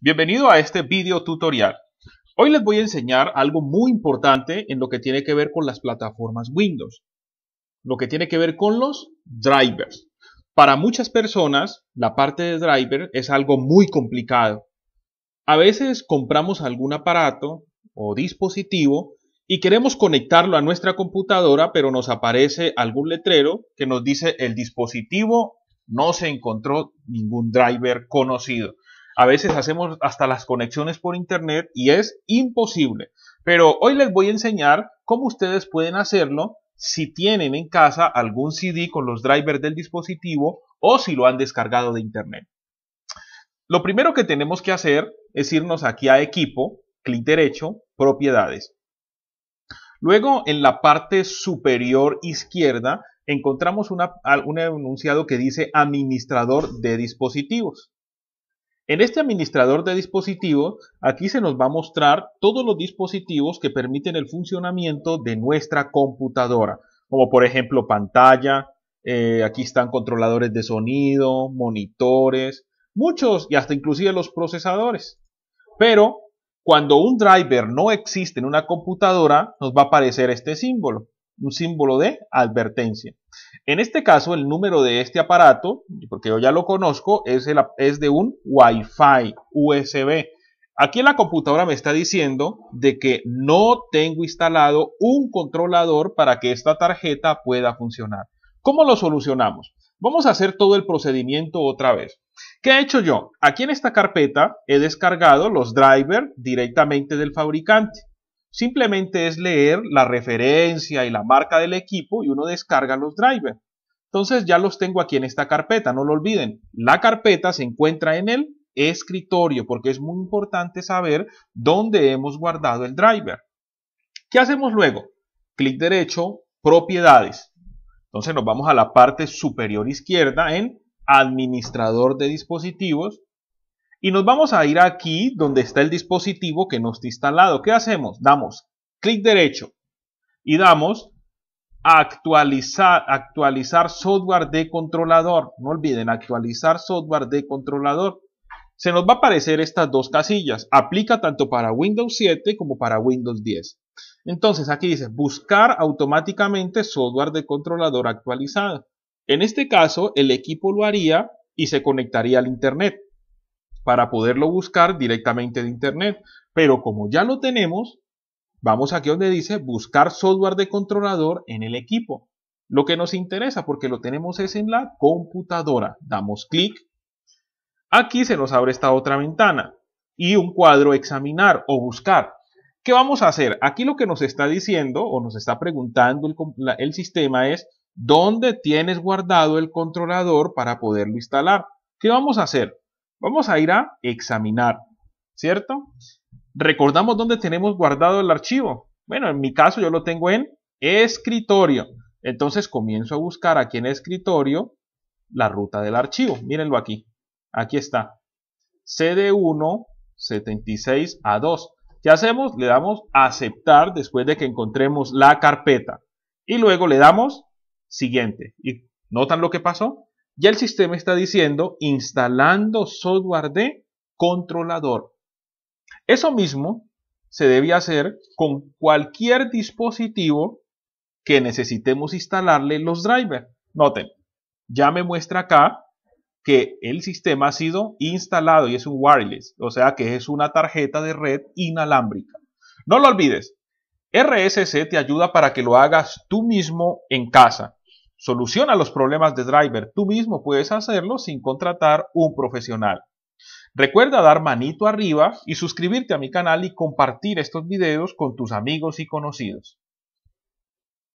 Bienvenido a este video tutorial. Hoy les voy a enseñar algo muy importante en lo que tiene que ver con las plataformas Windows. Lo que tiene que ver con los drivers. Para muchas personas, la parte de driver es algo muy complicado. A veces compramos algún aparato o dispositivo y queremos conectarlo a nuestra computadora, pero nos aparece algún letrero que nos dice el dispositivo no se encontró ningún driver conocido. A veces hacemos hasta las conexiones por internet y es imposible. Pero hoy les voy a enseñar cómo ustedes pueden hacerlo si tienen en casa algún CD con los drivers del dispositivo o si lo han descargado de internet. Lo primero que tenemos que hacer es irnos aquí a equipo, clic derecho, propiedades. Luego en la parte superior izquierda encontramos un enunciado que dice administrador de dispositivos. En este administrador de dispositivos, aquí se nos va a mostrar todos los dispositivos que permiten el funcionamiento de nuestra computadora, como por ejemplo pantalla, eh, aquí están controladores de sonido, monitores, muchos y hasta inclusive los procesadores. Pero cuando un driver no existe en una computadora, nos va a aparecer este símbolo un símbolo de advertencia. En este caso, el número de este aparato, porque yo ya lo conozco, es, el, es de un Wi-Fi USB. Aquí en la computadora me está diciendo de que no tengo instalado un controlador para que esta tarjeta pueda funcionar. ¿Cómo lo solucionamos? Vamos a hacer todo el procedimiento otra vez. ¿Qué he hecho yo? Aquí en esta carpeta he descargado los drivers directamente del fabricante. Simplemente es leer la referencia y la marca del equipo y uno descarga los drivers. Entonces ya los tengo aquí en esta carpeta, no lo olviden. La carpeta se encuentra en el escritorio porque es muy importante saber dónde hemos guardado el driver. ¿Qué hacemos luego? Clic derecho, propiedades. Entonces nos vamos a la parte superior izquierda en administrador de dispositivos y nos vamos a ir aquí donde está el dispositivo que nos está instalado. ¿Qué hacemos? Damos clic derecho y damos actualizar, actualizar software de controlador. No olviden actualizar software de controlador. Se nos va a aparecer estas dos casillas. Aplica tanto para Windows 7 como para Windows 10. Entonces aquí dice buscar automáticamente software de controlador actualizado. En este caso el equipo lo haría y se conectaría al Internet para poderlo buscar directamente de Internet. Pero como ya lo tenemos, vamos aquí donde dice buscar software de controlador en el equipo. Lo que nos interesa porque lo tenemos es en la computadora. Damos clic. Aquí se nos abre esta otra ventana y un cuadro examinar o buscar. ¿Qué vamos a hacer? Aquí lo que nos está diciendo o nos está preguntando el, el sistema es ¿dónde tienes guardado el controlador para poderlo instalar? ¿Qué vamos a hacer? Vamos a ir a examinar, ¿cierto? Recordamos dónde tenemos guardado el archivo. Bueno, en mi caso yo lo tengo en escritorio. Entonces comienzo a buscar aquí en escritorio la ruta del archivo. Mírenlo aquí. Aquí está. CD1 76 a 2. ¿Qué hacemos? Le damos aceptar después de que encontremos la carpeta. Y luego le damos siguiente. ¿Y notan lo que pasó? Ya el sistema está diciendo instalando software de controlador. Eso mismo se debe hacer con cualquier dispositivo que necesitemos instalarle los drivers. Noten, ya me muestra acá que el sistema ha sido instalado y es un wireless, o sea que es una tarjeta de red inalámbrica. No lo olvides, RSC te ayuda para que lo hagas tú mismo en casa. Soluciona los problemas de driver tú mismo, puedes hacerlo sin contratar un profesional. Recuerda dar manito arriba y suscribirte a mi canal y compartir estos videos con tus amigos y conocidos.